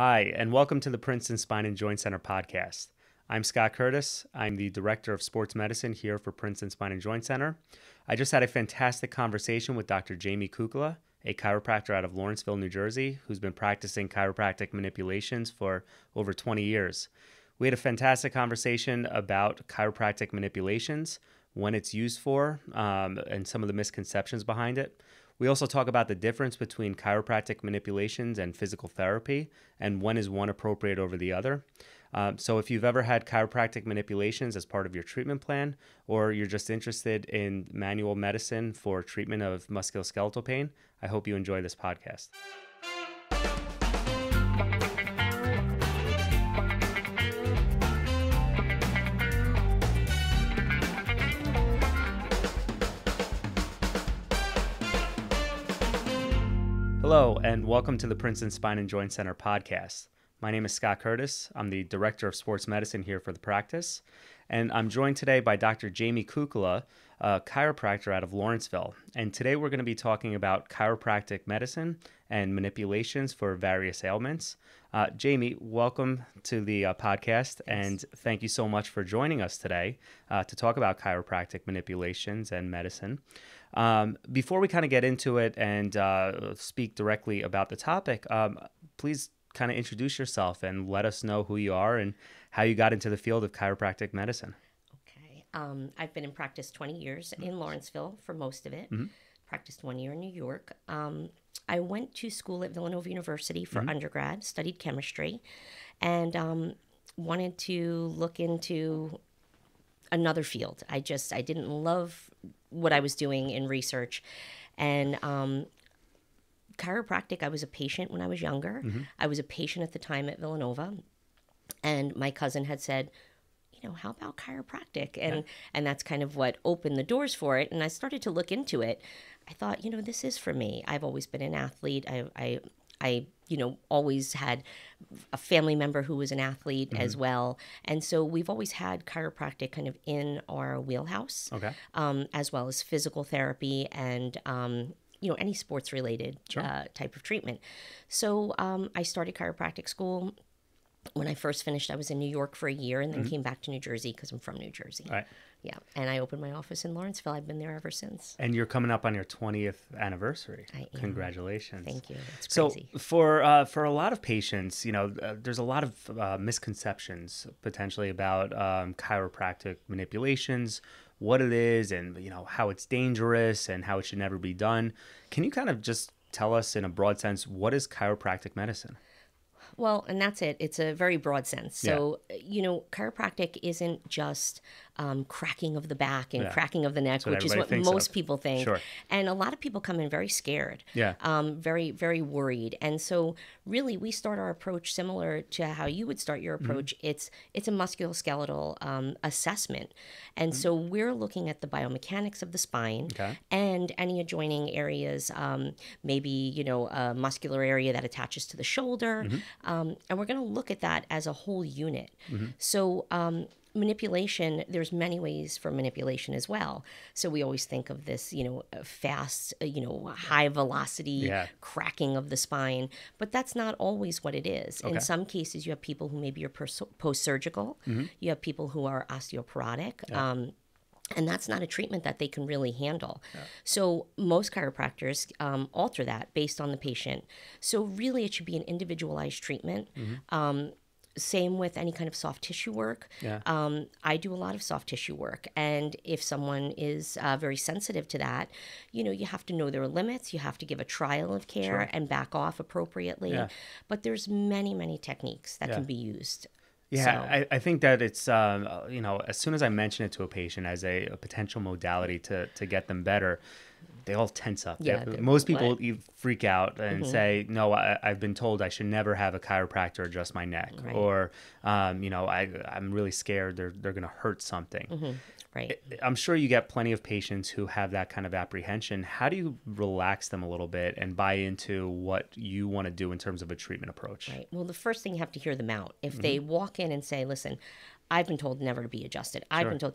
Hi, and welcome to the Princeton Spine and Joint Center podcast. I'm Scott Curtis. I'm the Director of Sports Medicine here for Princeton Spine and Joint Center. I just had a fantastic conversation with Dr. Jamie Kukula, a chiropractor out of Lawrenceville, New Jersey, who's been practicing chiropractic manipulations for over 20 years. We had a fantastic conversation about chiropractic manipulations, when it's used for, um, and some of the misconceptions behind it. We also talk about the difference between chiropractic manipulations and physical therapy and when is one appropriate over the other. Um, so, if you've ever had chiropractic manipulations as part of your treatment plan, or you're just interested in manual medicine for treatment of musculoskeletal pain, I hope you enjoy this podcast. and welcome to the Princeton Spine and Joint Center podcast. My name is Scott Curtis. I'm the Director of Sports Medicine here for the practice, and I'm joined today by Dr. Jamie Kukula, a chiropractor out of Lawrenceville. And today we're going to be talking about chiropractic medicine and manipulations for various ailments. Uh, Jamie, welcome to the uh, podcast, Thanks. and thank you so much for joining us today uh, to talk about chiropractic manipulations and medicine. Um, before we kind of get into it and uh, speak directly about the topic, um, please kind of introduce yourself and let us know who you are and how you got into the field of chiropractic medicine. Okay. Um, I've been in practice 20 years in Lawrenceville for most of it, mm-hmm. practiced one year in New York. Um, I went to school at Villanova University for mm-hmm. undergrad, studied chemistry, and um, wanted to look into another field. I just I didn't love what I was doing in research, and um, chiropractic. I was a patient when I was younger. Mm-hmm. I was a patient at the time at Villanova, and my cousin had said. You know, how about chiropractic? And yeah. and that's kind of what opened the doors for it. And I started to look into it. I thought, you know, this is for me. I've always been an athlete. I, I, I you know, always had a family member who was an athlete mm-hmm. as well. And so we've always had chiropractic kind of in our wheelhouse, okay. um, as well as physical therapy and, um, you know, any sports related sure. uh, type of treatment. So um, I started chiropractic school when I first finished, I was in New York for a year and then mm-hmm. came back to New Jersey because I'm from New Jersey. Yeah. And I opened my office in Lawrenceville. I've been there ever since. And you're coming up on your 20th anniversary. I am. Congratulations. Thank you. so for uh, for a lot of patients, you know, uh, there's a lot of uh, misconceptions potentially about um, chiropractic manipulations, what it is, and you know how it's dangerous and how it should never be done. Can you kind of just tell us in a broad sense what is chiropractic medicine? Well, and that's it. It's a very broad sense. So, yeah. you know, chiropractic isn't just um, cracking of the back and yeah. cracking of the neck, which is what most of. people think. Sure. And a lot of people come in very scared, yeah. Um, very, very worried. And so, really, we start our approach similar to how you would start your mm-hmm. approach. Mm-hmm. It's it's a musculoskeletal um, assessment, and mm-hmm. so we're looking at the biomechanics of the spine okay. and any adjoining areas, um, maybe you know a muscular area that attaches to the shoulder, mm-hmm. Um, and we're going to look at that as a whole unit. Mm-hmm. So um, manipulation, there's many ways for manipulation as well. So we always think of this, you know, fast, uh, you know, high velocity yeah. cracking of the spine, but that's not always what it is. Okay. In some cases, you have people who maybe are post surgical, mm-hmm. you have people who are osteoporotic. Yeah. Um, and that's not a treatment that they can really handle. Yeah. So most chiropractors um, alter that based on the patient. So really, it should be an individualized treatment. Mm-hmm. Um, same with any kind of soft tissue work. Yeah. Um, I do a lot of soft tissue work. And if someone is uh, very sensitive to that, you know, you have to know their limits. You have to give a trial of care sure. and back off appropriately. Yeah. But there's many, many techniques that yeah. can be used. Yeah, so. I, I, think that it's, um, you know, as soon as I mention it to a patient as a, a potential modality to, to get them better, they all tense up. Yeah, they, most people what? freak out and mm-hmm. say, "No, I, have been told I should never have a chiropractor adjust my neck," right. or, um, you know, I I'm really scared they're they're going to hurt something. Mm-hmm. Right. I'm sure you get plenty of patients who have that kind of apprehension. How do you relax them a little bit and buy into what you want to do in terms of a treatment approach? Right. Well, the first thing you have to hear them out. If mm-hmm. they walk in and say, "Listen," I've been told never to be adjusted. I've sure. been told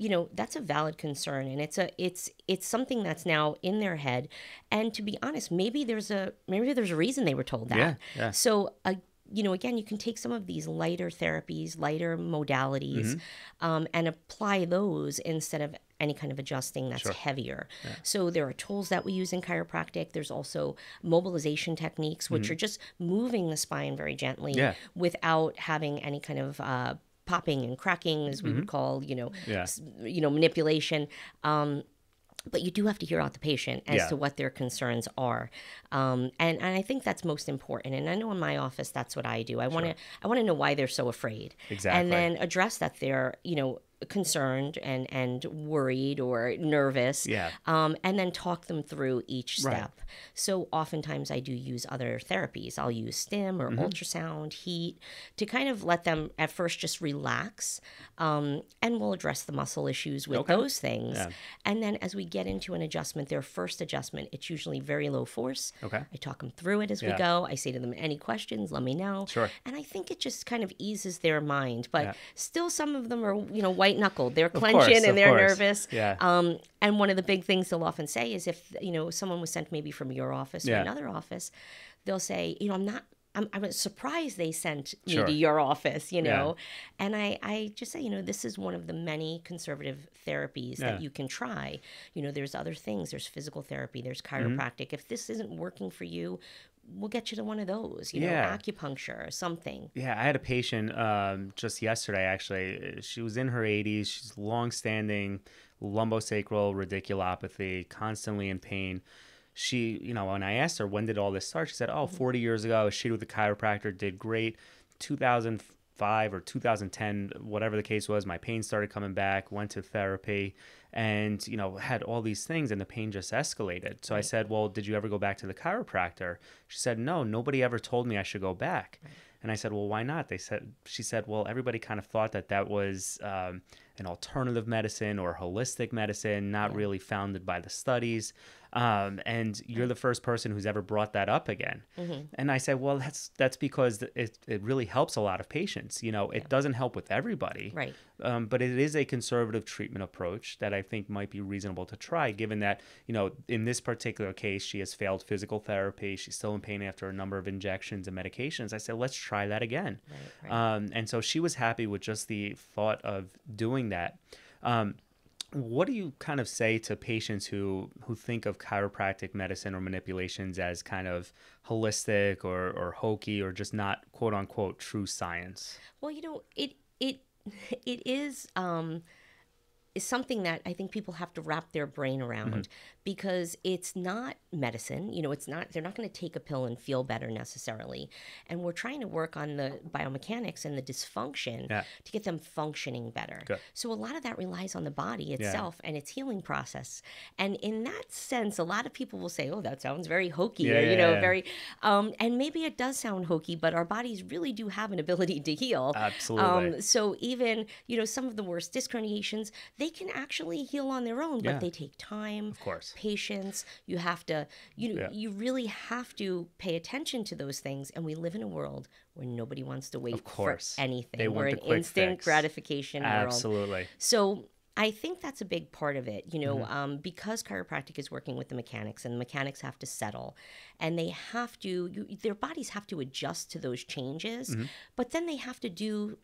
you know that's a valid concern and it's a it's it's something that's now in their head and to be honest maybe there's a maybe there's a reason they were told that yeah, yeah. so uh, you know again you can take some of these lighter therapies lighter modalities mm-hmm. um, and apply those instead of any kind of adjusting that's sure. heavier. Yeah. So there are tools that we use in chiropractic. There's also mobilization techniques, which mm-hmm. are just moving the spine very gently yeah. without having any kind of uh, popping and cracking, as we mm-hmm. would call, you know, yeah. you know, manipulation. Um, but you do have to hear out the patient as yeah. to what their concerns are um, and, and i think that's most important and i know in my office that's what i do i want to i want to know why they're so afraid exactly and then address that they're you know concerned and and worried or nervous yeah um, and then talk them through each step right. so oftentimes i do use other therapies i'll use stim or mm-hmm. ultrasound heat to kind of let them at first just relax um, and we'll address the muscle issues with okay. those things yeah. and then as we get into an adjustment their first adjustment it's usually very low force okay i talk them through it as yeah. we go i say to them any questions let me know sure and i think it just kind of eases their mind but yeah. still some of them are you know white white knuckled. They're clenching course, and they're course. nervous. Yeah. Um, and one of the big things they'll often say is if you know someone was sent maybe from your office yeah. or another office, they'll say, you know, I'm not I'm, I'm surprised they sent me sure. to your office, you know? Yeah. And I, I just say, you know, this is one of the many conservative therapies yeah. that you can try. You know, there's other things. There's physical therapy, there's mm-hmm. chiropractic. Mm-hmm. If this isn't working for you, we'll get you to one of those, you yeah. know, acupuncture or something. Yeah, I had a patient um, just yesterday, actually. Uh, she was in her 80s. She's long-standing lumbo lumbosacral radiculopathy, constantly in pain. She, you know, when I asked her, when did all this start? She said, oh, mm-hmm. 40 years ago, she with a chiropractor, did great. 2005 or 2010, whatever the case was, my pain started coming back, went to therapy and you know had all these things and the pain just escalated so right. i said well did you ever go back to the chiropractor she said no nobody ever told me i should go back right. and i said well why not they said she said well everybody kind of thought that that was um, an alternative medicine or holistic medicine not really founded by the studies um, and you're the first person who's ever brought that up again. Mm-hmm. And I said, well, that's that's because it, it really helps a lot of patients. You know, it yeah. doesn't help with everybody, right? Um, but it is a conservative treatment approach that I think might be reasonable to try, given that you know in this particular case she has failed physical therapy, she's still in pain after a number of injections and medications. I said, let's try that again. Right, right. Um, and so she was happy with just the thought of doing that. Um, what do you kind of say to patients who who think of chiropractic medicine or manipulations as kind of holistic or or hokey or just not quote unquote true science? Well, you know, it it it is um is something that I think people have to wrap their brain around mm-hmm. because it's not medicine. You know, it's not, they're not going to take a pill and feel better necessarily. And we're trying to work on the biomechanics and the dysfunction yeah. to get them functioning better. Good. So a lot of that relies on the body itself yeah. and its healing process. And in that sense, a lot of people will say, oh, that sounds very hokey, yeah, or, you know, very, um, and maybe it does sound hokey, but our bodies really do have an ability to heal. Absolutely. Um, so even, you know, some of the worst disc herniations, they can actually heal on their own, but they take time, of course, patience. You have to, you know, yeah. you really have to pay attention to those things. And we live in a world where nobody wants to wait of course. for anything. They We're want an instant fix. gratification Absolutely. world. Absolutely. So I think that's a big part of it, you know, mm-hmm. um, because chiropractic is working with the mechanics and the mechanics have to settle and they have to, you, their bodies have to adjust to those changes, mm-hmm. but then they have to do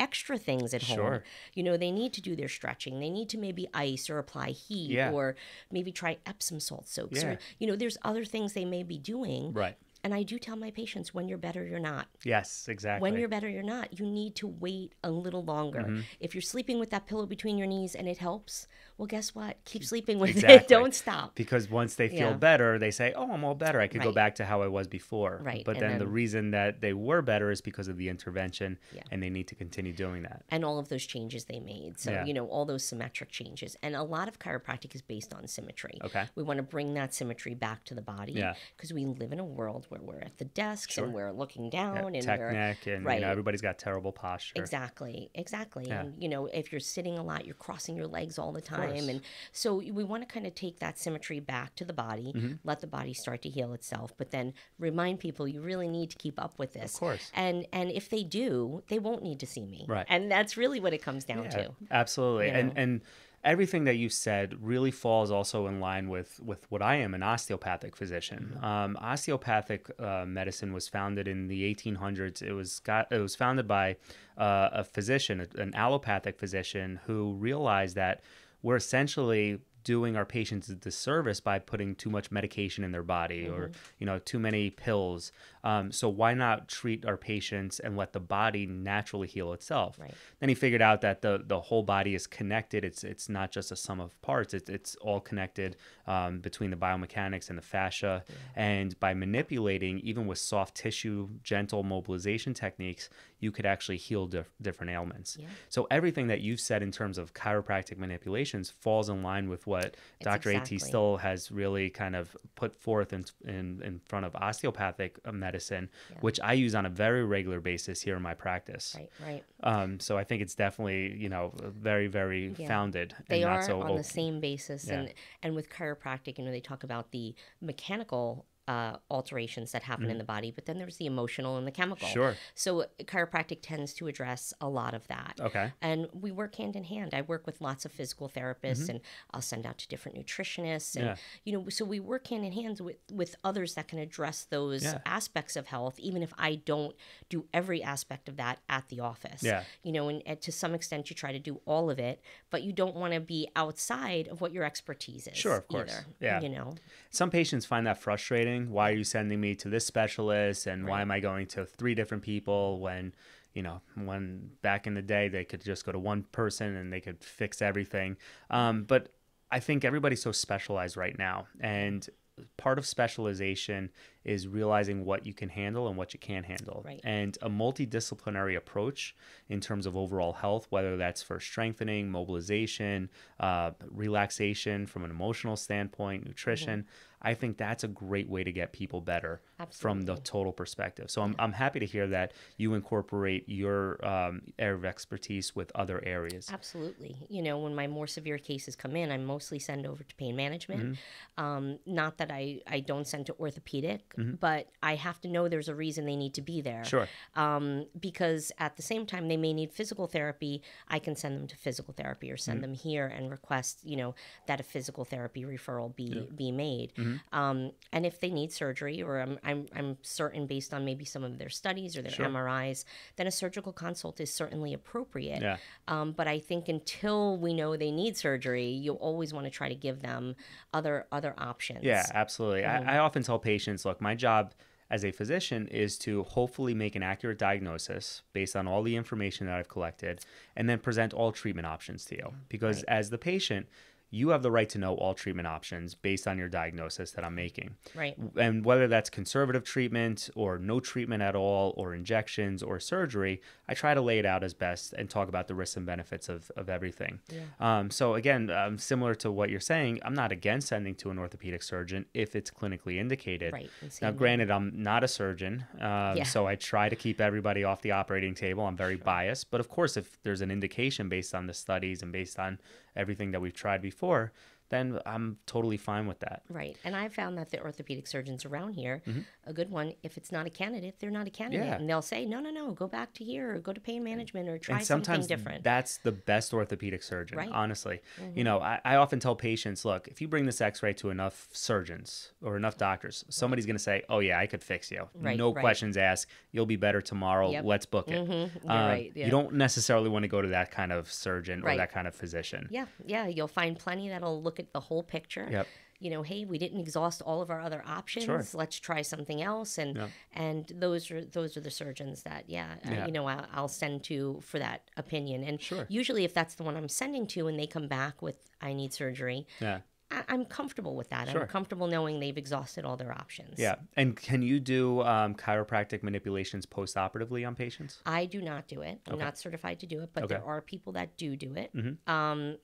extra things at home. You know, they need to do their stretching. They need to maybe ice or apply heat yeah. or maybe try Epsom salt soaks. Yeah. Or, you know, there's other things they may be doing. Right. And I do tell my patients when you're better, you're not. Yes, exactly. When you're better, you're not. You need to wait a little longer. Mm-hmm. If you're sleeping with that pillow between your knees and it helps, well, guess what? Keep sleeping with exactly. it. Don't stop. Because once they feel yeah. better, they say, oh, I'm all better. I could right. go back to how I was before. Right. But then, then, the reason that they were better is because of the intervention yeah. and they need to continue doing that. And all of those changes they made. So, yeah. you know, all those symmetric changes. And a lot of chiropractic is based on symmetry. Okay. We want to bring that symmetry back to the body because we live in a world where we're at the desks sure. and we're looking down and neck and right. you know, everybody's got terrible posture. Exactly, exactly. Yeah. And you know, if you're sitting a lot, you're crossing your legs all the time, and so we want to kind of take that symmetry back to the body, mm-hmm. let the body start to heal itself, but then remind people you really need to keep up with this. Of course. And and if they do, they won't need to see me. Right. And that's really what it comes down yeah, to. Absolutely. You know? And and everything that you said really falls also in line with with what I am an osteopathic physician. Mm-hmm. Um, osteopathic uh, medicine was founded in the 1800s. It was got it was founded by uh, a physician, an allopathic physician, who realized that we're essentially doing our patients a disservice by putting too much medication in their body mm-hmm. or you know too many pills um, so why not treat our patients and let the body naturally heal itself right. then he figured out that the the whole body is connected it's it's not just a sum of parts it's, it's all connected um, between the biomechanics and the fascia yeah. and by manipulating even with soft tissue gentle mobilization techniques you could actually heal dif- different ailments yeah. so everything that you've said in terms of chiropractic manipulations falls in line with what it's Dr. Exactly. A.T. Still has really kind of put forth in, in, in front of osteopathic uh, medicine, yeah. which I use on a very regular basis here in my practice. Right, right. Um, so I think it's definitely, you know, very, very yeah. founded. They and are not so on open. the same basis. Yeah. And, and with chiropractic, you know, they talk about the mechanical uh, alterations that happen mm. in mm-hmm. the body, but then there's the emotional and the chemical. Sure. So chiropractic tends to address a lot of that. Okay. And we work hand in hand. I work with lots of physical therapists, mm-hmm. and I'll send out to different nutritionists, and yeah. you know, so we work hand in hand with with others that can address those yeah. aspects of health, even if I don't do every aspect of that at the office. Yeah. You know, and, and to some extent, you try to do all of it, but you don't want to be outside of what your expertise is. Sure, of course. Either, yeah. You know, some patients find that frustrating doing? Why are you sending me to this specialist? And right. why am I going to three different people when, you know, when back in the day they could just go to one person and they could fix everything? Um, but I think everybody's so specialized right now. And part of specialization is realizing what you can handle and what you can't handle. Right. And a multidisciplinary approach in terms of overall health, whether that's for strengthening, mobilization, uh, relaxation from an emotional standpoint, mm-hmm. nutrition, I think that's a great way to get people better Absolutely. from the total perspective. So I'm, I'm happy to hear that you incorporate your um, area of expertise with other areas. Absolutely. You know, when my more severe cases come in, I mostly send over to pain management. Mm-hmm. Um, not that I, I don't send to orthopedic, mm-hmm. but I have to know there's a reason they need to be there. Sure. Um, because at the same time, they may need physical therapy. I can send them to physical therapy or send mm-hmm. them here and request, you know, that a physical therapy referral be, yeah. be made. Mm-hmm. Mm-hmm. Um, and if they need surgery, or I'm, I'm, I'm, certain based on maybe some of their studies or their sure. MRIs, then a surgical consult is certainly appropriate. Yeah. Um, but I think until we know they need surgery, you always want to try to give them other other options. Yeah, absolutely. I, mm-hmm. I often tell patients, look, my job as a physician is to hopefully make an accurate diagnosis based on all the information that I've collected and then present all treatment options to you. Because right. as the patient, you have the right to know all treatment options based on your diagnosis that I'm making. Right. And whether that's conservative treatment or no treatment at all, or injections or surgery, I try to lay it out as best and talk about the risks and benefits of, of everything. Yeah. Um, so, again, um, similar to what you're saying, I'm not against sending to an orthopedic surgeon if it's clinically indicated. Right. Now, granted, I'm not a surgeon, um, yeah. so I try to keep everybody off the operating table. I'm very sure. biased. But of course, if there's an indication based on the studies and based on everything that we've tried before then I'm totally fine with that. Right. And I found that the orthopedic surgeons around here, mm-hmm. a good one, if it's not a candidate, they're not a candidate. Yeah. And they'll say, no, no, no, go back to here or go to pain management or try and sometimes something different. That's the best orthopedic surgeon, right. honestly. Mm-hmm. You know, I, I, often tell patients, look, if you bring this x ray to enough surgeons or enough doctors, somebody's going to say, oh, yeah, I could fix you. Right, no right. questions asked. You'll be better tomorrow. Yep. Let's book it. Mm-hmm. Uh, right. Yeah. You don't necessarily want to go to that kind of surgeon or that kind of physician. Yeah. Yeah. You'll find plenty that'll look at the whole picture. Yep. You know, hey, we didn't exhaust all of our other options. Sure. Let's try something else. And yeah. and those are those are the surgeons that yeah, uh, yeah. Uh, you know I'll, I'll, send to for that opinion. And sure. usually, if that's the one I'm sending to, and they come back with I need surgery. Yeah. I- am comfortable with that. Sure. I'm comfortable knowing they've exhausted all their options. Yeah. And can you do um, chiropractic manipulations postoperatively on patients? I do not do it. I'm okay. not certified to do it, but okay. there are people that do do it. Mm-hmm. Um,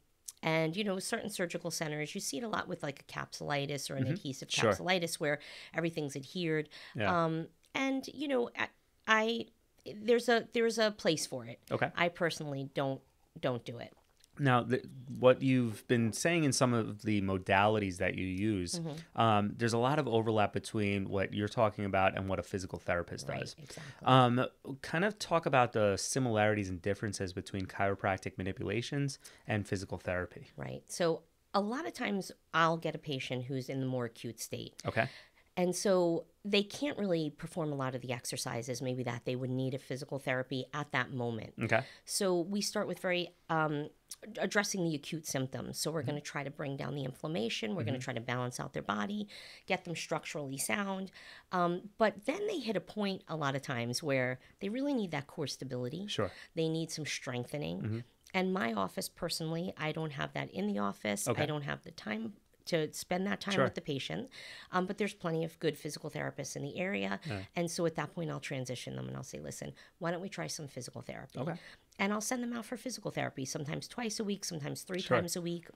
and, you know, certain surgical centers, you see it a lot with like a capsulitis or an mm-hmm. adhesive capsulitis sure. where everything's adhered. Yeah. Um, and, you know, I, I there's a there's a place for it. Okay. I personally don't don't do it. Now, the, what you've been saying in some of the modalities that you use, mm-hmm. um, there's a lot of overlap between what you're talking about and what a physical therapist right, does. Exactly. Um, kind of talk about the similarities and differences between chiropractic manipulations and physical therapy. Right. So, a lot of times I'll get a patient who's in the more acute state. Okay. And so they can't really perform a lot of the exercises, maybe that they would need a physical therapy at that moment. Okay. So we start with very um, addressing the acute symptoms. So we're mm-hmm. going to try to bring down the inflammation. We're mm-hmm. going to try to balance out their body, get them structurally sound. Um, but then they hit a point a lot of times where they really need that core stability. Sure. They need some strengthening. Mm-hmm. And my office, personally, I don't have that in the office. Okay. I don't have the time to spend that time sure. with the patient. Um, but there's plenty of good physical therapists in the area. Yeah. And so at that point, I'll transition them and I'll say, listen, why don't we try some physical therapy? Okay. And I'll send them out for physical therapy, sometimes twice a week, sometimes three sure. times a week.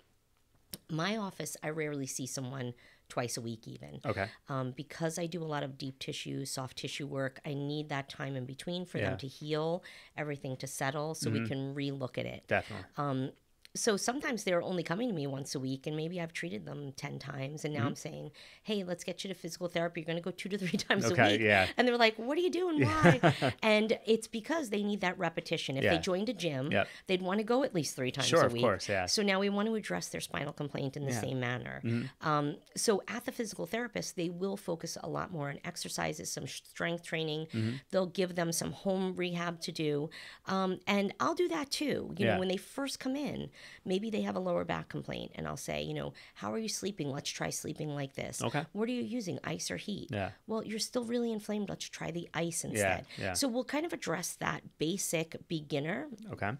My office, I rarely see someone twice a week, even. Okay. Um, because I do a lot of deep tissue, soft tissue work, I need that time in between for yeah. them to heal, everything to settle, so mm-hmm. we can relook at it. Definitely. Um, so sometimes they're only coming to me once a week and maybe i've treated them 10 times and now mm-hmm. i'm saying hey let's get you to physical therapy you're going to go two to three times okay, a week yeah. and they're like what are you doing why and it's because they need that repetition if yeah. they joined a gym yep. they'd want to go at least three times sure, a week of course, yeah. so now we want to address their spinal complaint in the yeah. same manner mm-hmm. um, so at the physical therapist they will focus a lot more on exercises some strength training mm-hmm. they'll give them some home rehab to do um, and i'll do that too you know when they first come in Maybe they have a lower back complaint, and I'll say, you know, how are you sleeping? Let's try sleeping like this. Okay. What are you using, ice or heat? Yeah. Well, you're still really inflamed. Let's try the ice instead. Yeah, yeah. So we'll kind of address that basic beginner. Okay.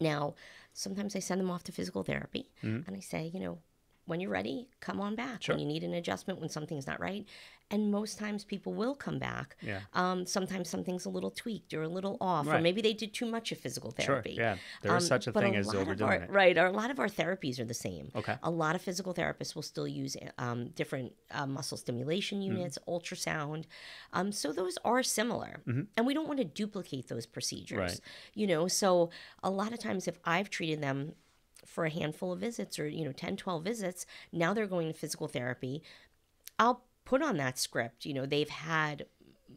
Now, sometimes I send them off to physical therapy mm-hmm. and I say, you know, when you're ready, come on back. Sure. When you need an adjustment, when something's not right, and most times people will come back. Yeah. Um, sometimes something's a little tweaked or a little off, right. or maybe they did too much of physical therapy. Sure. Yeah, there is um, such a thing a as overdoing our, it. Right, or a lot of our therapies are the same. Okay. A lot of physical therapists will still use um, different uh, muscle stimulation mm-hmm. units, mm-hmm. ultrasound. Um, so those are similar, mm-hmm. and we don't want to duplicate those procedures. Right. You know, so a lot of times if I've treated them for a handful of visits or, you know, 10, 12 visits. Now they're going to physical therapy. I'll put on that script. You know, they've had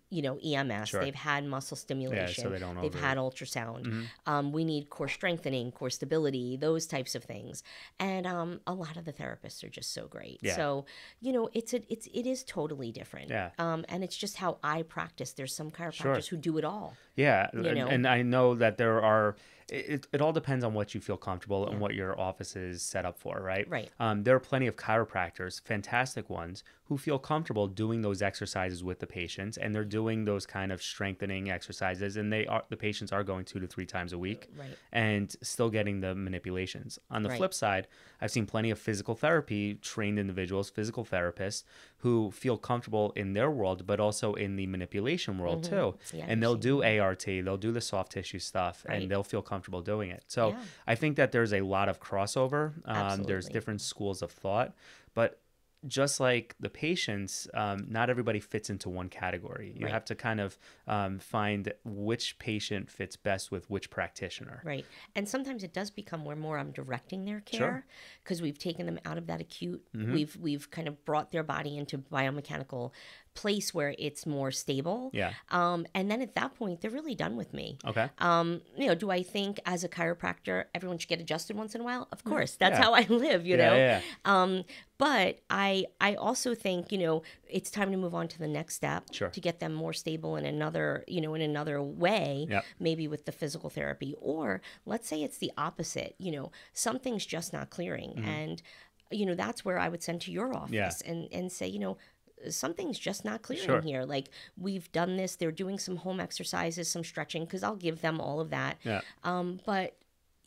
you know EMS. Sure. They've had muscle stimulation. Yeah, so they don't They've had ultrasound. Mm-hmm. Um, we need core strengthening, core stability, those types of things. And um, a lot of the therapists are just so great. Yeah. So you know, it's a, it's it is totally different. Yeah. Um, and it's just how I practice. There's some chiropractors sure. who do it all. Yeah. You know? and I know that there are it, it all depends on what you feel comfortable yeah. and what your office is set up for, right? Right. Um, there are plenty of chiropractors, fantastic ones, who feel comfortable doing those exercises with the patients, and they're doing those kind of strengthening exercises, and they are the patients are going two to three times a week, uh, right. and still getting the manipulations. On the right. flip side, I've seen plenty of physical therapy trained individuals, physical therapists, who feel comfortable in their world, but also in the manipulation world mm-hmm. too, yeah, and they'll do ART, they'll do the soft tissue stuff, right. and they'll feel comfortable comfortable doing it. So yeah. I think that there's a lot of crossover. Um, there's different schools of thought, but just like the patients, um, not everybody fits into one category. You right. have to kind of um, find which patient fits best with which practitioner. Right. And sometimes it does become where more I'm directing their care because sure. we've taken them out of that acute. Mm-hmm. We've we've kind of brought their body into biomechanical place where it's more stable. Yeah. Um, and then at that point, they're really done with me. Okay. Um, you know, do I think as a chiropractor, everyone should get adjusted once in a while? Of mm, course, that's yeah. how I live. You yeah, know. Yeah. Um, but I I also think you know it's time to move on to the next step sure. to get them more stable in another you know in another way. Yep. Maybe with the physical therapy, or let's say it's the opposite. You know, something's just not clearing, mm-hmm. and you know that's where I would send to your office yeah. and and say you know something's just not clear sure. here. Like we've done this. They're doing some home exercises, some stretching, because I'll give them all of that. Yeah. Um, but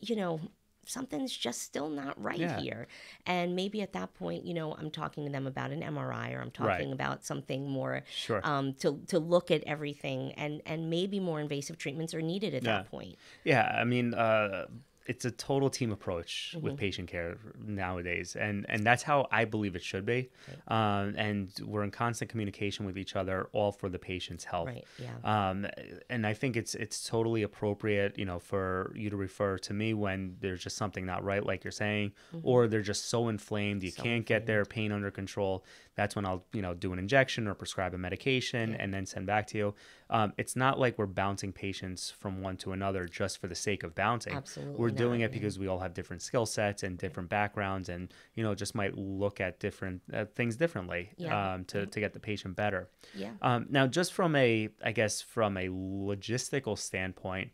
you know, something's just still not right yeah. here. And maybe at that point, you know, I'm talking to them about an MRI or I'm talking right. about something more sure. um, to, to look at everything and, and maybe more invasive treatments are needed at yeah. that point. Yeah. I mean, uh, it's a total team approach mm-hmm. with patient care nowadays, and and that's how I believe it should be. Right. Um, and we're in constant communication with each other, all for the patient's health. Right. Yeah. Um, and I think it's it's totally appropriate, you know, for you to refer to me when there's just something not right, like you're saying, mm-hmm. or they're just so inflamed you so can't inflamed. get their pain under control that's when I'll you know do an injection or prescribe a medication yeah. and then send back to you. Um, it's not like we're bouncing patients from one to another just for the sake of bouncing. Absolutely, we're not, doing it yeah. because we all have different skill sets and different backgrounds, and you know just might look at different uh, things differently yeah. um, to to get the patient better. Yeah. Um, now, just from a I guess from a logistical standpoint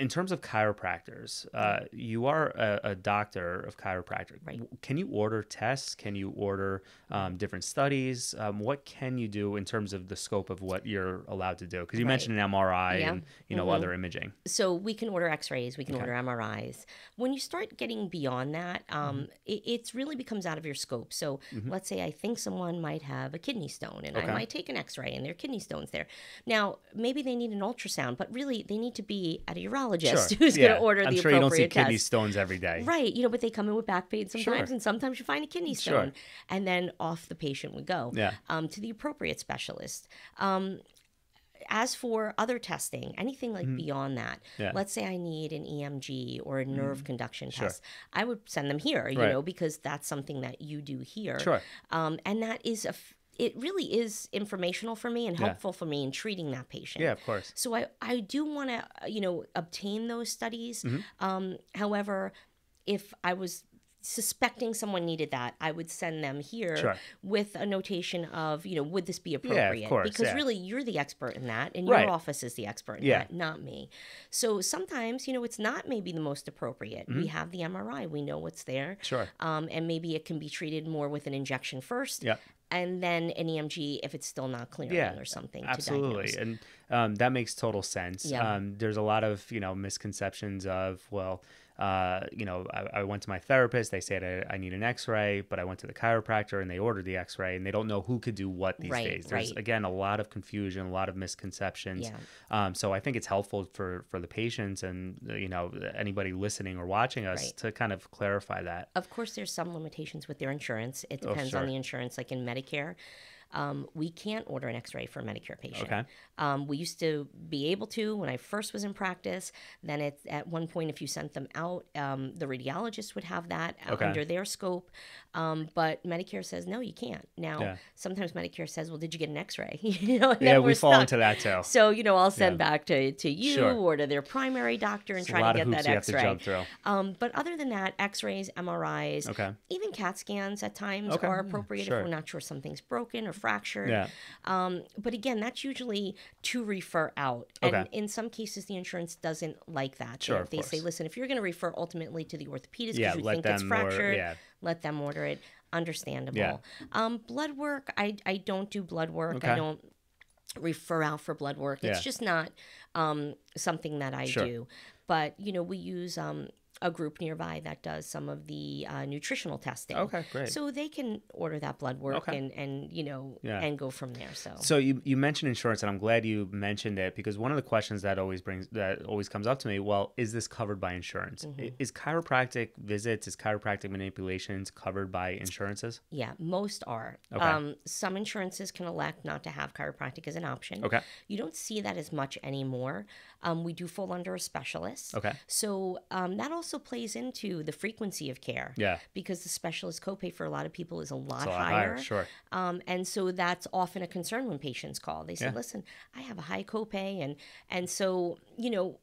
in terms of chiropractors, uh, you are a, a, doctor of chiropractic. Right. Can you order tests? Can you order um, different studies? Um, what can you do in terms of the scope of what you're allowed to do? Because you right. mentioned an MRI yeah. and you know mm-hmm. other imaging. So we can order X-rays. We can okay. order MRIs. When you start getting beyond that, um, mm-hmm. it really becomes out of your scope. So mm-hmm. let's say I think someone might have a kidney stone, and okay. I might take an X-ray, and their kidney stone's there. Now maybe they need an ultrasound, but really they need to be at a urologist sure. who's yeah. going to order I'm the sure appropriate you don't see test. kidney stones every day. Right. You know, but they come in with back pain sometimes, sure. and sometimes you find a kidney stone. Sure. And then off the patient would go yeah. um, to the appropriate specialist. Um, as for other testing, anything like mm. beyond that, yeah. let's say I need an EMG or a nerve mm. conduction sure. test, I would send them here, you right. know, because that's something that you do here. Sure. Um, and that is a, f- it really is informational for me and helpful yeah. for me in treating that patient. Yeah, of course. So I, I do want to, uh, you know, obtain those studies. Mm-hmm. Um, however, if I was suspecting someone needed that, I would send them here sure. with a notation of, you know, would this be appropriate? Yeah, course, because yeah. really you're the expert in that and right. your office is the expert in yeah. that, not me. So sometimes, you know, it's not maybe the most appropriate. Mm-hmm. We have the MRI, we know what's there. Sure. Um, and maybe it can be treated more with an injection first. Yeah and then an EMG if it's still not clearing yeah, or something. Absolutely, and um, that makes total sense. Yeah. Um, there's a lot of you know misconceptions of well, uh, you know, I, I, went to my therapist. They said I, I, need an X-ray, but I went to the chiropractor and they ordered the X-ray, and they don't know who could do what these right, days. There's right. again a lot of confusion, a lot of misconceptions. Yeah. Um, so I think it's helpful for for the patients and uh, you know anybody listening or watching us right. to kind of clarify that. Of course, there's some limitations with their insurance. It oh, depends oh, sure. on the insurance, like in Medicare. Um, we can't order an X-ray for a Medicare patient. Okay. Um, we used to be able to when I first was in practice. Then it, at one point, if you sent them out, um, the radiologist would have that okay. under their scope. Um, but Medicare says, no, you can't. Now, yeah. sometimes Medicare says, well, did you get an x ray? you know, yeah, we fall stuck. into that too. So, you know, I'll send yeah. back to, to you sure. or to their primary doctor and it's try to get that x ray. Um, but other than that, x rays, MRIs, okay. even CAT scans at times okay. are hmm. appropriate yeah, sure. if we're not sure something's broken or fractured. Yeah. Um, but again, that's usually to refer out. And okay. in some cases, the insurance doesn't like that. Sure, they, they say, listen, if you're going to refer ultimately to the orthopedist because yeah, you think it's fractured, yeah. let them order it. Understandable. Yeah. Um, blood work, I, I don't do blood work. Okay. I don't refer out for blood work. It's just not um, something that I sure. do. But, you know, we use um, a group nearby that does some of the uh, nutritional testing. Okay, great. So they can order that blood work okay. and, and you know yeah. and go from there. So so you, you mentioned insurance, and I'm glad you mentioned it because one of the questions that always brings that always comes up to me. Well, is this covered by insurance? Mm-hmm. Is chiropractic visits, is chiropractic manipulations covered by insurances? Yeah, most are. Okay. Um, some insurances can elect not to have chiropractic as an option. Okay. You don't see that as much anymore. Um, we do fall under a specialist. Okay. So um, that also also plays into the frequency of care. Yeah. Because the specialist copay for a lot of people is a lot, a lot higher. higher. Sure. Um, and so that's often a concern when patients call. They say, yeah. "Listen, I have a high copay," and and so you know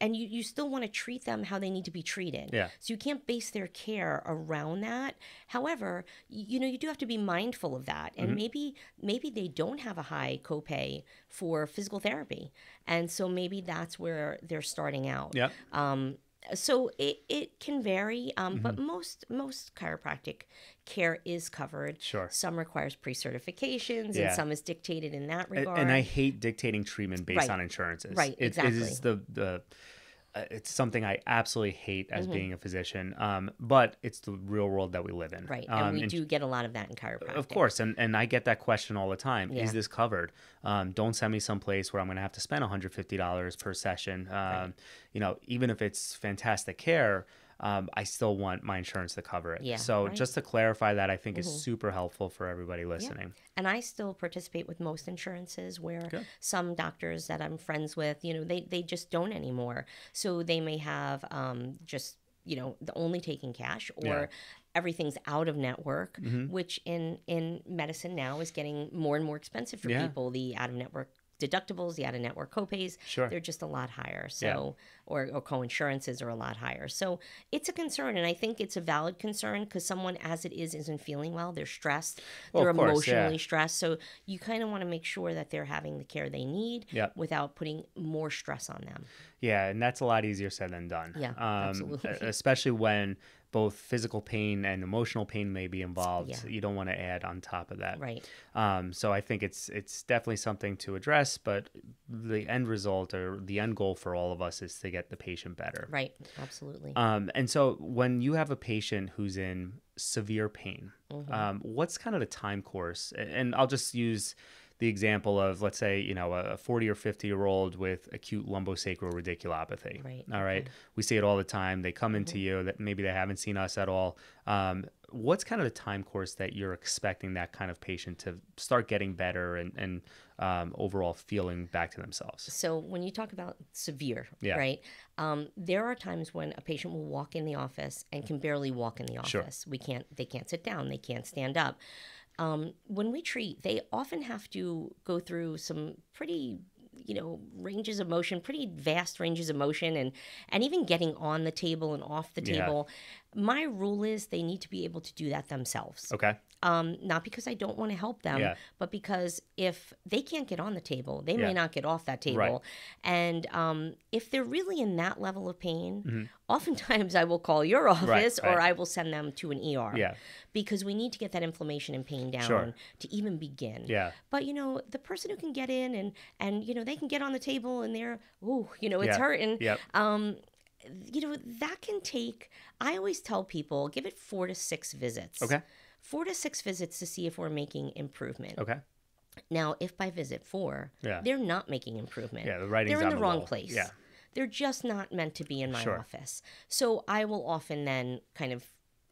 and you, you still want to treat them how they need to be treated. Yeah. So you can't base their care around that. However, you know, you do have to be mindful of that. And mm-hmm. maybe maybe they don't have a high copay for physical therapy. And so maybe that's where they're starting out. Yeah. Um, so it, it can vary, um, mm-hmm. but most most chiropractic care is covered. Sure. Some requires pre-certifications, yeah. and some is dictated in that regard. And, and I hate dictating treatment based right. on insurances. Right. It, exactly. It is the the uh, it's something I absolutely hate as mm-hmm. being a physician. Um, but it's the real world that we live in, right? Um, and we and do get a lot of that in chiropractic, of course. And and I get that question all the time: yeah. Is this covered? Um, don't send me someplace where I'm going to have to spend 150 dollars per session. Right. Um, you know, even if it's fantastic care um, I still want my insurance to cover it. Yeah, so right. just to clarify that, I think mm-hmm. is super helpful for everybody listening. Yeah. And I still participate with most insurances where Good. some doctors that I'm friends with, you know, they, they just don't anymore. So they may have um, just, you know, the only taking cash or yeah everything's out of network mm-hmm. which in in medicine now is getting more and more expensive for yeah. people the out of network deductibles, the out of network copays, sure. they're just a lot higher. So, yeah. or, or co-insurances are a lot higher. So it's a concern. And I think it's a valid concern because someone as it is isn't feeling well. They're stressed. Well, they're course, emotionally yeah. stressed. So you kind of want to make sure that they're having the care they need yep. without putting more stress on them. Yeah. And that's a lot easier said than done. Yeah. Um, absolutely. Especially when both physical pain and emotional pain may be involved. Yeah. You don't want to add on top of that. Right. Um, so I think it's it's definitely something to address, but the end result or the end goal for all of us is to get the patient better. Right. Absolutely. Um, and so when you have a patient who's in severe pain, mm-hmm. um, what's kind of the time course? And I'll just use the example of let's say you know a 40 or 50 year old with acute lumbosacral radiculopathy right all right we see it all the time they come into mm-hmm. you that maybe they haven't seen us at all um, what's kind of the time course that you're expecting that kind of patient to start getting better and, and um, overall feeling back to themselves? So, when you talk about severe, yeah. right, um, there are times when a patient will walk in the office and can barely walk in the office. Sure. We can't, they can't sit down, they can't stand up. Um, when we treat, they often have to go through some pretty you know ranges of motion pretty vast ranges of motion and and even getting on the table and off the table yeah. my rule is they need to be able to do that themselves okay um, not because I don't want to help them, yeah. but because if they can't get on the table, they yeah. may not get off that table. Right. And um, if they're really in that level of pain, mm-hmm. oftentimes I will call your office right, or I will send them to an ER yeah. because we need to get that inflammation and pain down sure. to even begin. Yeah. But you know, the person who can get in and and you know they can get on the table and they're ooh, you know, it's yeah. hurting. Yep. Um, you know that can take. I always tell people give it four to six visits. Okay four to six visits to see if we're making improvement. Okay. Now, if by visit four, yeah. they're not making improvement. Yeah, the writing's They're in the, the wrong wall. place. Yeah. They're just not meant to be in my sure. office. So I will often then kind of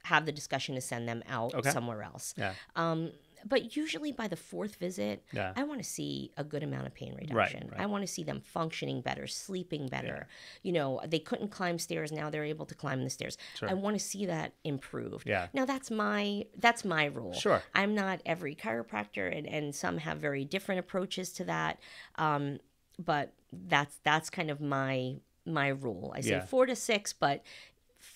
have the discussion to send them out okay. somewhere else. Yeah. Um, but usually by the fourth visit, yeah. I want to see a good amount of pain reduction. Right, right. I want to see them functioning better, sleeping better. Yeah. You know, they couldn't climb stairs, now they're able to climb the stairs. Sure. I want to see that improved. Yeah. Now that's my that's my rule. Sure. I'm not every chiropractor, and and some have very different approaches to that. Um, but that's that's kind of my my rule. I say yeah. four to six, but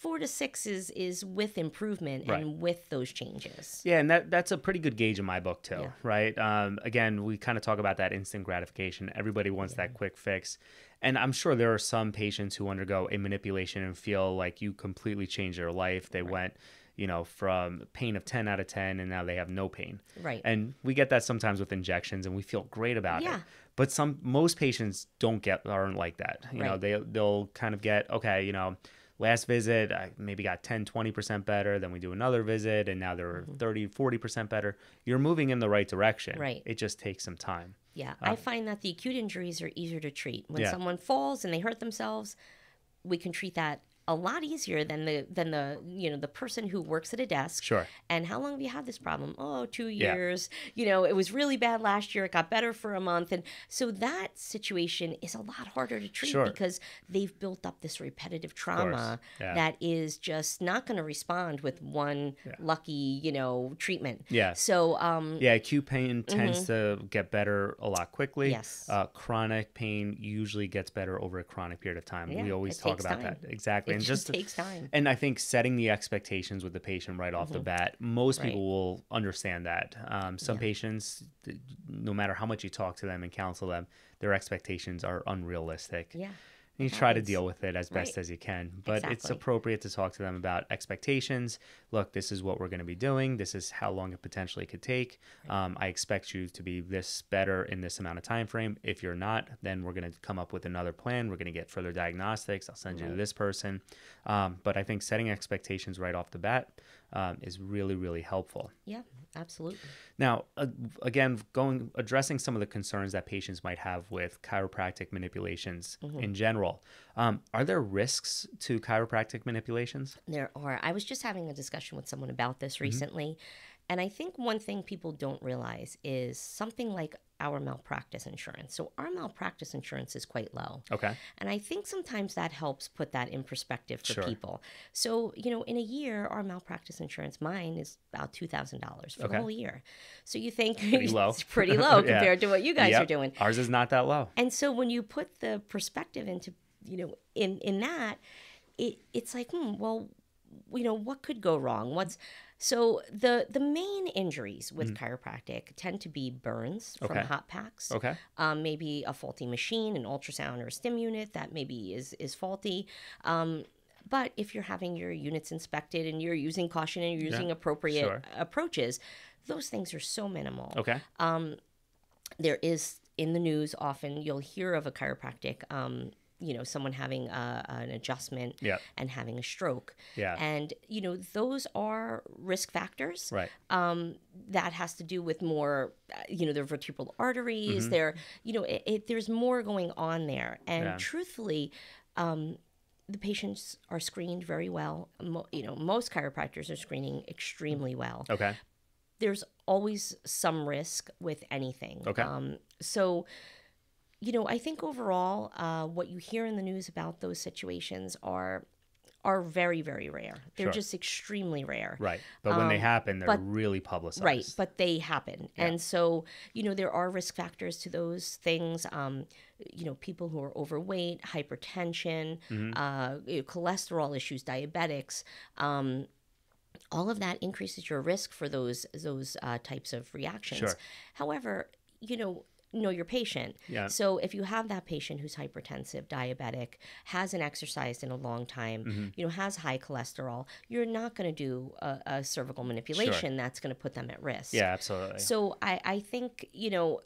four to six is is with improvement right. and with those changes. Yeah, and that that's a pretty good gauge in my book too, yeah. right? Um, again, we kind of talk about that instant gratification. Everybody wants yeah. that quick fix, and I'm sure there are some patients who undergo a manipulation and feel like you completely changed their life. They right. went you know, from pain of 10 out of 10 and now they have no pain. Right. And we get that sometimes with injections and we feel great about yeah. it. But some most patients don't get aren't like that. You right. know, they they'll kind of get okay, you know, last visit i maybe got 10 20% better then we do another visit and now they're mm-hmm. 30 40% better you're moving in the right direction right it just takes some time yeah i um, find that the acute injuries are easier to treat when yeah. someone falls and they hurt themselves we can treat that a lot easier than the than the you know the person who works at a desk. Sure. And how long have you had this problem? Oh, two years. Yeah. You know, it was really bad last year. It got better for a month, and so that situation is a lot harder to treat sure. because they've built up this repetitive trauma yeah. that is just not going to respond with one yeah. lucky you know treatment. Yeah. So um. Yeah, acute pain mm-hmm. tends to get better a lot quickly. Yes. Uh, chronic pain usually gets better over a chronic period of time. we always talk about time. that exactly. It and just takes time. And I think setting the expectations with the patient right off mm-hmm. the bat, most right. people will understand that. Um, some yeah. patients, no matter how much you talk to them and counsel them, their expectations are unrealistic. Yeah you try to deal with it as best right. as you can. But exactly. it's appropriate to talk to them about expectations. Look, this is what we're going to be doing. This is how long it potentially could take. Right. Um, I expect you to be this better in this amount of time frame. If you're not, then we're going to come up with another plan. We're going to get further diagnostics. I'll send right. you to this person. Um, but I think setting expectations right off the bat um, is really really helpful yeah absolutely now uh, again going addressing some of the concerns that patients might have with chiropractic manipulations mm-hmm. in general um, are there risks to chiropractic manipulations there are i was just having a discussion with someone about this mm-hmm. recently and I think one thing people don't realize is something like our malpractice insurance. So our malpractice insurance is quite low. Okay. And I think sometimes that helps put that in perspective for sure. people. So, you know, in a year, our malpractice insurance, mine is about $2,000 for okay. the whole year. So you think pretty low. it's pretty low yeah. compared to what you guys yep. are doing. Ours is not that low. And so when you put the perspective into, you know, in, in that, it, it's like, hmm, well, you know, what could go wrong? What's, so the the main injuries with mm. chiropractic tend to be burns from hot packs. Okay. Um, maybe a faulty machine, an ultrasound or a stim unit that maybe is is faulty. Um, but if you're having your units inspected and you're using caution and you're using yeah, appropriate sure. approaches, those things are so minimal. Okay. Um, there is in the news often you'll hear of a chiropractic um, you know someone having a, an adjustment and having a stroke yeah. and you know those are risk factors right um, that has to do with more uh, you know their vertebral arteries mm-hmm. their you know it, it, there's more going on there and yeah. truthfully um, the patients are screened very well Mo- you know most chiropractors are screening extremely well okay there's always some risk with anything okay um, so you know, I think overall, uh, what you hear in the news about those situations are are very very rare. They're sure. just extremely rare. Right. But um, when they um, happen, they're but, really publicized. Right. But they happen, yeah. and so you know there are risk factors to those things. Um, you know, people who are overweight, hypertension, mm-hmm. uh, cholesterol issues, diabetics. Um, all of that increases your risk for those those uh, types of reactions. Sure. However, you know, know your patient. Yeah. So if you have that patient who's hypertensive, diabetic, hasn't exercised in a long time, mm-hmm. you know, has high cholesterol, you're not going to do a, a, cervical manipulation sure. that's going to put them at risk. Yeah, absolutely. So I, I think, you know,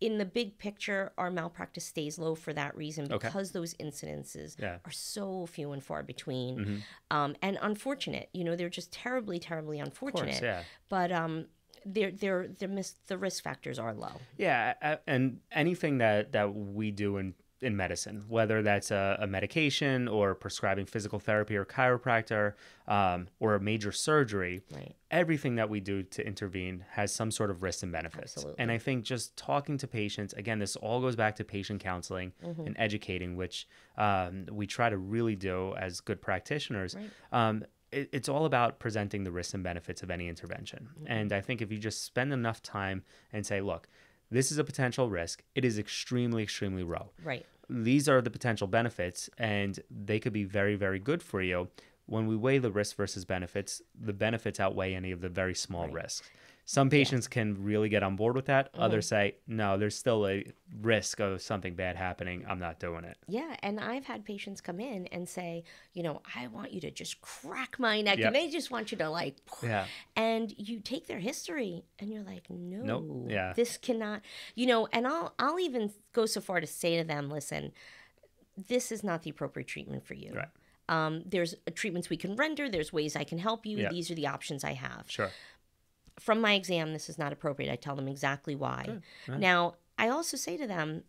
in the big picture, our malpractice stays low for that reason because okay. those incidences yeah. are so few and far between, mm-hmm. um, and unfortunate. You know, they're just terribly, terribly unfortunate. Course, yeah. But um, they're, they're, they're mis- the risk factors are low. Yeah, and anything that, that we do in in medicine, whether that's a, a, medication or prescribing physical therapy or chiropractor um, or a major surgery, right. everything that we do to intervene has some sort of risk and benefits. Absolutely. And I think just talking to patients, again, this all goes back to patient counseling mm-hmm. and educating, which um, we try to really do as good practitioners. Right. Um, it, it's all about presenting the risks and benefits of any intervention. Mm-hmm. And I think if you just spend enough time and say, look, this is a potential risk, it is extremely, extremely low. Right. These are the potential benefits, and they could be very, very good for you when we weigh the risk versus benefits, the benefits outweigh any of the very small right. risks. Some patients yeah. can really get on board with that. Mm-hmm. Others say, no, there's still a risk of something bad happening. I'm not doing it. Yeah. And I've had patients come in and say, you know, I want you to just crack my neck. Yep. And they just want you to like, yeah. and you take their history and you're like, no, nope. yeah. this cannot, you know, and I'll, I'll even go so far to say to them, listen, this is not the appropriate treatment for you. Right. Um, there's uh, treatments we can render. There's ways I can help you. Yep. These are the options I have. Sure from my exam, this is not appropriate. I tell them exactly why. right. Now, I also say to them,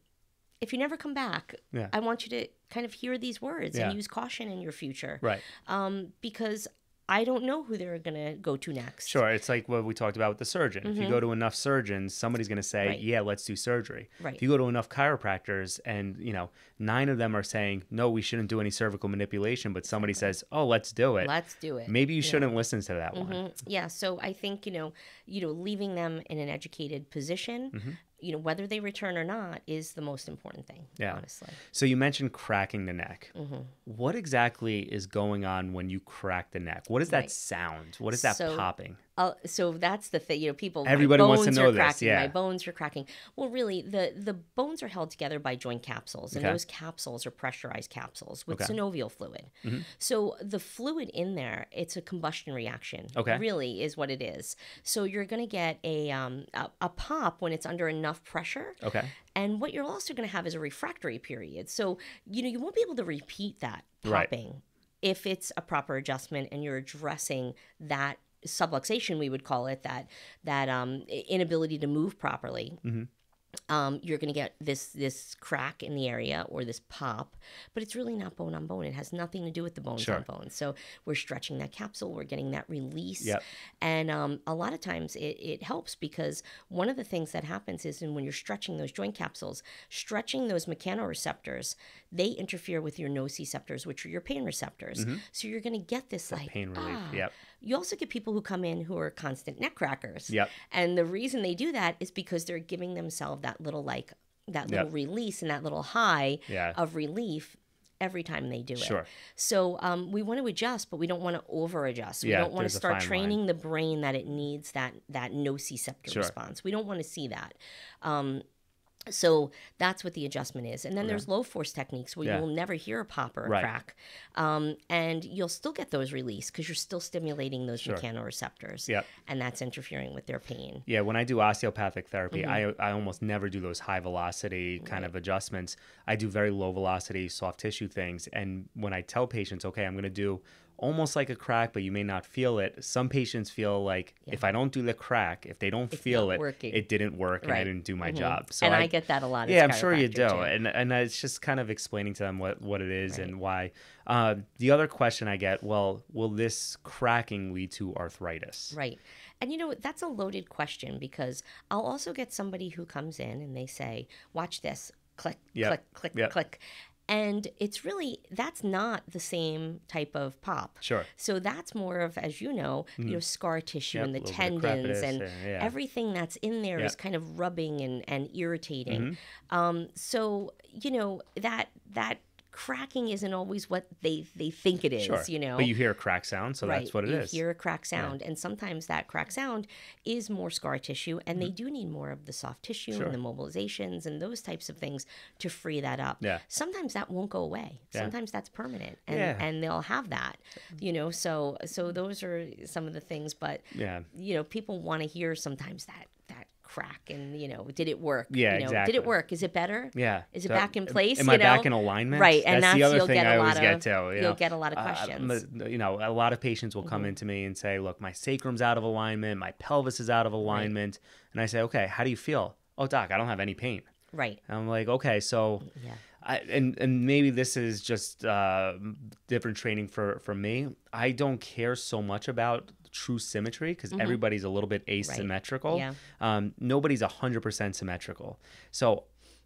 if you never come back, yeah. I want you to kind of hear these words yeah. and use caution in your future. Right. Um, because I don't know who they're going to go to next. Sure. It's like what we talked about with the surgeon. Mm-hmm. If you mm-hmm. go to enough surgeons, somebody's going to say, right. yeah, let's do surgery. Right. If you go to enough chiropractors and, you know, nine of them are saying, no, we shouldn't do any cervical manipulation, but somebody says, oh, let's do it. Let's do it. Maybe you yeah. shouldn't listen to that mm-hmm. one. Yeah. So I think, you know, you know, leaving them in an educated position, mm-hmm you know whether they return or not is the most important thing yeah honestly so you mentioned cracking the neck mm-hmm. what exactly is going on when you crack the neck what is right. that sound what is that so, popping I'll, so that's the thing. You know, people. Everybody wants to know this. Cracking, yeah, my bones are cracking. Well, really, the the bones are held together by joint capsules, and okay. those capsules are pressurized capsules with okay. synovial fluid. Mm-hmm. So the fluid in there, it's a combustion reaction. Okay, really is what it is. So you're going to get a, um, a a pop when it's under enough pressure. Okay, and what you're also going to have is a refractory period. So you know you won't be able to repeat that popping. Right. If it's a proper adjustment and you're addressing that subluxation we would call it that that um, inability to move properly mm-hmm. um, you're going to get this this crack in the area or this pop but it's really not bone on bone it has nothing to do with the bone sure. on bone so we're stretching that capsule we're getting that release yep. and um, a lot of times it, it helps because one of the things that happens is when you're stretching those joint capsules stretching those mechanoreceptors they interfere with your nociceptors which are your pain receptors mm-hmm. so you're going to get this the like pain relief ah, yep you also get people who come in who are constant neck crackers. Yep. And the reason they do that is because they're giving themselves that little like that little yep. release and that little high yeah. of relief every time they do it. Sure. So um, we want to adjust, but we don't want to over adjust. We yeah, don't want to start training line. the brain that it needs that that nociceptor sure. response. We don't want to see that. Um, so that's what the adjustment is. And then there's low force techniques where yeah. you will never hear a pop or a right. crack. Um, and you'll still get those released because you're still stimulating those sure. mechanoreceptors. Yep. And that's interfering with their pain. Yeah. When I do osteopathic therapy, mm-hmm. I, I almost never do those high velocity kind right. of adjustments. I do very low velocity soft tissue things. And when I tell patients, okay, I'm going to do almost like a crack, but you may not feel it. Some patients feel like yeah. if I don't do the crack, if they don't it's feel it, working. it didn't work right. and I didn't do my mm-hmm. job. So and I, I, get that a lot. Yeah, I'm sure you do. Too. And and it's just kind of explaining to them what what it is right. and why. Uh, the other question I get, well, will this cracking lead to arthritis? Right. And you know, that's a loaded question because I'll also get somebody who comes in and they say, watch this, click, yep. click, click, yep. click. And it's really, that's not the same type of pop. Sure. So that's more of, as you know, mm. you mm-hmm. know, scar tissue yep, and the tendons and, yeah. everything that's in there yep. is kind of rubbing and, and irritating. Mm-hmm. Um, so, you know, that, that cracking isn't always what they they think it is. Sure. You know, but you hear a crack sound, so right. that's what it you is. you hear a crack sound, yeah. and sometimes that crack sound is more scar tissue, and mm-hmm. they do need more of the soft tissue sure. and the mobilizations and those types of things to free that up. Yeah. Sometimes that won't go away. Yeah. Sometimes that's permanent, and yeah. and they'll have that. You know, so so those are some of the things. But yeah, you know, people want to hear sometimes that crack and you know did it work yeah you know, exactly. did it work is it better yeah is it so back in place am you I back in alignment right and that's, that's the other thing I always of, get to you will know? get a lot of uh, questions uh, you know a lot of patients will come mm-hmm. into me and say look my sacrum's out of alignment my pelvis is out of alignment right. and I say okay how do you feel oh doc I don't have any pain right and I'm like okay so mm, yeah I, and and maybe this is just uh, different training for for me. I don't care so much about true symmetry because mm-hmm. everybody's a little bit asymmetrical. Right. Yeah. Um, nobody's 100% symmetrical. So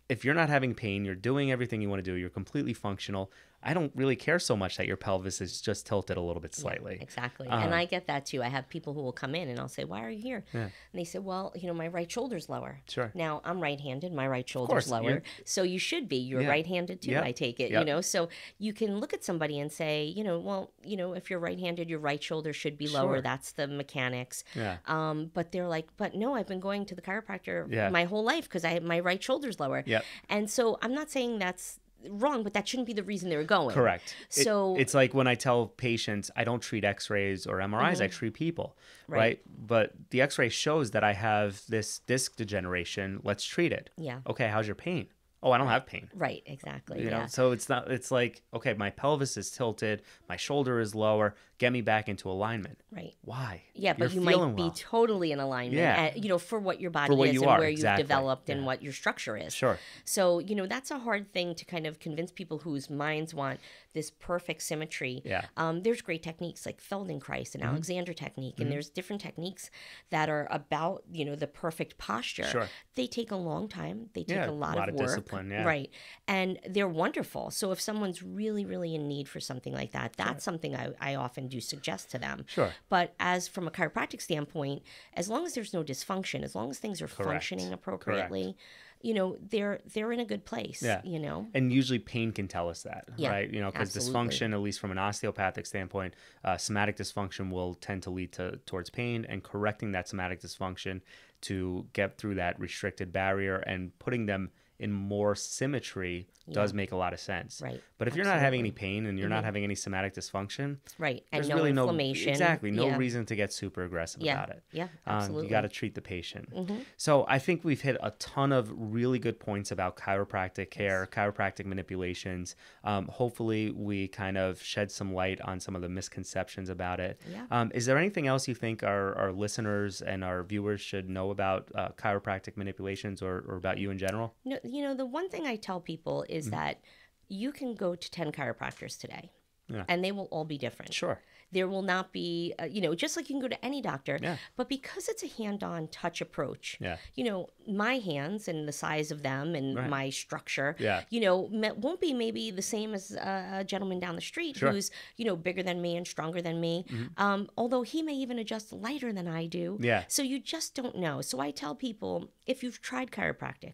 if you're not having pain, you're doing everything you want to do, you're completely functional. I don't really care so much that your pelvis is just tilted a little bit slightly. Yeah, exactly. uh And um, I get that too. I have people who will come in and I'll say, Why are you here? Yeah. And they say, Well, you know, my right shoulder's lower. Sure. Now I'm right handed, my right shoulder's course, lower. So you should be. You're yeah. right handed too, I take it. Yep. You know, so you can look at somebody and say, you know, well, you know, if you're right handed, your right shoulder should be lower. Sure. That's the mechanics. Yeah. Um, but they're like, But no, I've been going to the chiropractor my whole life because I my right shoulder's lower. Yeah. And so I'm not saying that's wrong, but that shouldn't be the reason they were going. Correct. So it, it's like when I tell patients I don't treat X-rays or MRIs, mm-hmm. I treat people, right. right? But the X-ray shows that I have this disc degeneration. Let's treat it. Yeah. Okay. How's your pain? oh i don't have pain right exactly you yeah. know so it's not it's like okay my pelvis is tilted my shoulder is lower get me back into alignment right why yeah You're but you might be totally in alignment yeah. At, eh, you know for what your body what is you and are. where exactly. you've developed yeah. and what your structure is sure so you know that's a hard thing to kind of convince people whose minds want this perfect symmetry. Yeah. Um, there's great techniques like Feldenkrais and mm-hmm. Alexander technique, mm-hmm. and there's different techniques that are about you know the perfect posture. Sure. They take a long time. They take yeah, a, lot a, lot of, of work. Discipline, yeah. Right. And they're wonderful. So if someone's really really in need for something like that, that's sure. something I, I often do suggest to them. Sure. But as from a chiropractic standpoint, as long as there's no dysfunction, as long as things are Correct. functioning appropriately. Correct you know they're they're in a good place yeah you know and usually pain can tell us that yeah, right you know because dysfunction at least from an osteopathic standpoint uh, somatic dysfunction will tend to lead to towards pain and correcting that somatic dysfunction to get through that restricted barrier and putting them in more symmetry yeah. does make a lot of sense. Right. But if Absolutely. you're not having any pain and you're mm-hmm. not having any somatic dysfunction, right, and there's no really inflammation. No, exactly. No yeah. reason to get super aggressive yeah. about it. Yeah. Absolutely. Um, you got to treat the patient. Mm-hmm. So I think we've hit a ton of really good points about chiropractic care, yes. chiropractic manipulations. Um, hopefully, we kind of shed some light on some of the misconceptions about it. Yeah. Um, is there anything else you think our, our listeners and our viewers should know about uh, chiropractic manipulations or, or about you in general? No, you know, the one thing I tell people is mm-hmm. that you can go to 10 chiropractors today yeah. and they will all be different. Sure. There will not be, uh, you know, just like you can go to any doctor, yeah. but because it's a hand on touch approach, yeah. you know, my hands and the size of them and right. my structure, yeah. you know, won't be maybe the same as a gentleman down the street sure. who's, you know, bigger than me and stronger than me. Mm-hmm. Um, although he may even adjust lighter than I do. Yeah. So you just don't know. So I tell people if you've tried chiropractic,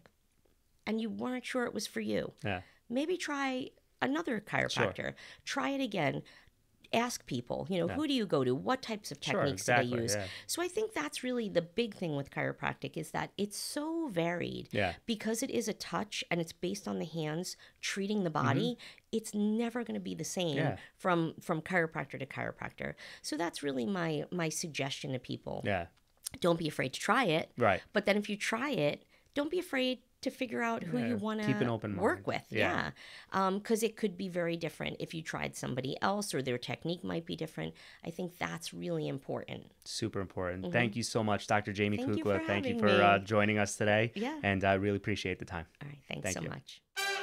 and you weren't sure it was for you, yeah. maybe try another chiropractor. Sure. Try it again. Ask people, you know, yeah. who do you go to? What types of techniques sure, exactly, do they use? Yeah. So I think that's really the big thing with chiropractic is that it's so varied. Yeah. Because it is a touch and it's based on the hands treating the body, mm-hmm. it's never going to be the same yeah. from from chiropractor to chiropractor. So that's really my my suggestion to people. Yeah. Don't be afraid to try it. Right. But then if you try it, don't be afraid to figure out who yeah, you want to work with. Yeah. Because yeah. um, it could be very different if you tried somebody else or their technique might be different. I think that's really important. Super important. Mm-hmm. Thank you so much, Dr. Jamie Thank Kukla. Thank you for, Thank you for uh, joining us today. Yeah. And I really appreciate the time. All right. Thanks Thank so you. much.